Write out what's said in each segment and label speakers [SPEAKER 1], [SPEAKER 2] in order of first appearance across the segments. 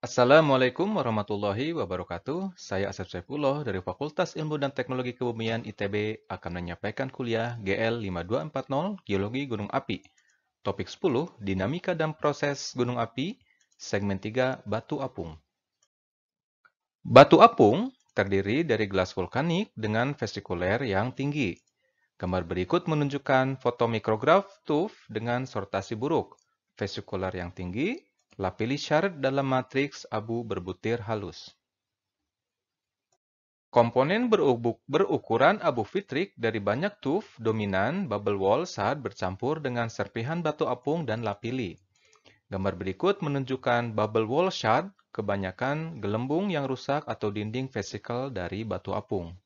[SPEAKER 1] Assalamualaikum warahmatullahi wabarakatuh. Saya Asep Saifullah dari Fakultas Ilmu dan Teknologi Kebumian ITB akan menyampaikan kuliah GL 5240 Geologi Gunung Api. Topik 10, Dinamika dan Proses Gunung Api, segmen 3, Batu Apung. Batu apung terdiri dari gelas vulkanik dengan vesikuler yang tinggi. Gambar berikut menunjukkan foto mikrograf tuf dengan sortasi buruk, vesikuler yang tinggi, Lapili syarat dalam matriks abu berbutir halus. Komponen berukuran abu fitrik dari banyak tuf, dominan, bubble wall saat bercampur dengan serpihan batu apung dan lapili. Gambar berikut menunjukkan bubble wall shard, kebanyakan gelembung yang rusak atau dinding vesikel dari batu apung.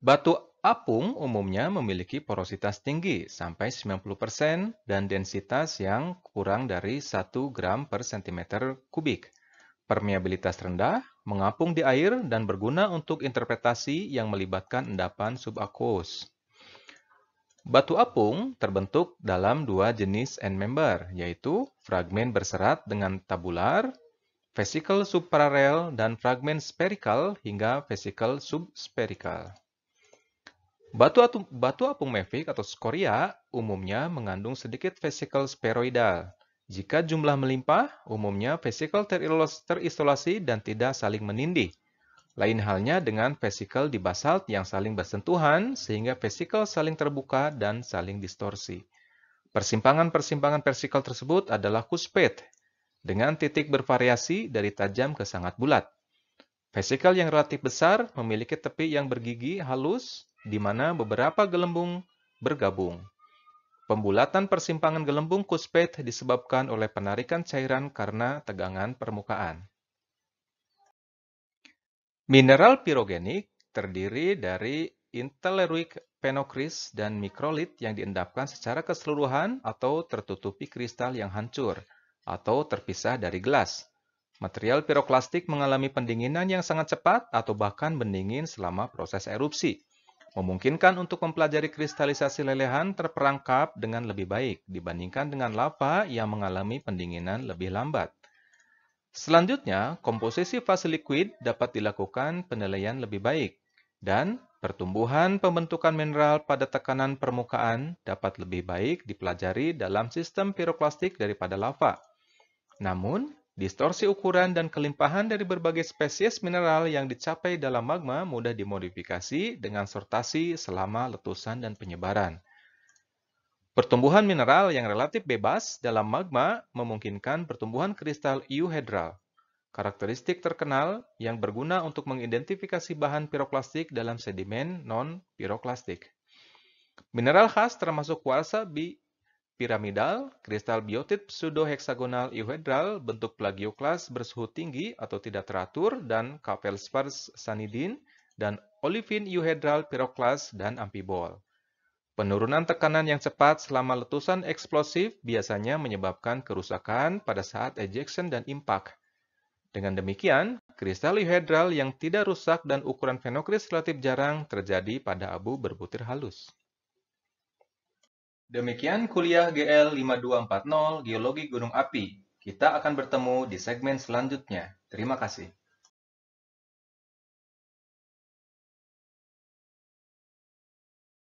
[SPEAKER 1] Batu Apung umumnya memiliki porositas tinggi sampai 90% dan densitas yang kurang dari 1 gram per cm kubik. Permeabilitas rendah, mengapung di air, dan berguna untuk interpretasi yang melibatkan endapan subakus. Batu apung terbentuk dalam dua jenis end member, yaitu fragmen berserat dengan tabular, vesikel subparalel, dan fragmen spherical hingga vesikel subspherical. Batu, atum, batu apung mafik atau skoria umumnya mengandung sedikit vesikel spheroidal. Jika jumlah melimpah, umumnya vesikel terisolasi dan tidak saling menindih. Lain halnya dengan vesikel di basalt yang saling bersentuhan sehingga vesikel saling terbuka dan saling distorsi. Persimpangan-persimpangan vesikel tersebut adalah cuspate dengan titik bervariasi dari tajam ke sangat bulat. Vesikel yang relatif besar memiliki tepi yang bergigi halus di mana beberapa gelembung bergabung. Pembulatan persimpangan gelembung Kuspet disebabkan oleh penarikan cairan karena tegangan permukaan. Mineral pirogenik terdiri dari interleruik penokris dan mikrolit yang diendapkan secara keseluruhan atau tertutupi kristal yang hancur atau terpisah dari gelas. Material piroklastik mengalami pendinginan yang sangat cepat atau bahkan mendingin selama proses erupsi memungkinkan untuk mempelajari kristalisasi lelehan terperangkap dengan lebih baik dibandingkan dengan lava yang mengalami pendinginan lebih lambat. Selanjutnya, komposisi fase likuid dapat dilakukan penilaian lebih baik, dan pertumbuhan pembentukan mineral pada tekanan permukaan dapat lebih baik dipelajari dalam sistem piroklastik daripada lava. Namun, Distorsi ukuran dan kelimpahan dari berbagai spesies mineral yang dicapai dalam magma mudah dimodifikasi dengan sortasi selama letusan dan penyebaran. Pertumbuhan mineral yang relatif bebas dalam magma memungkinkan pertumbuhan kristal euhedral, karakteristik terkenal yang berguna untuk mengidentifikasi bahan piroklastik dalam sedimen non-piroklastik. Mineral khas termasuk kuarsa piramidal, kristal biotit pseudoheksagonal euhedral bentuk plagioklas bersuhu tinggi atau tidak teratur dan kapel sparse sanidin dan olivin euhedral piroklas dan ampibol. Penurunan tekanan yang cepat selama letusan eksplosif biasanya menyebabkan kerusakan pada saat ejection dan impak. Dengan demikian, kristal euhedral yang tidak rusak dan ukuran fenokris relatif jarang terjadi pada abu berbutir halus. Demikian kuliah GL 5240 Geologi Gunung Api. Kita akan bertemu di segmen selanjutnya. Terima kasih.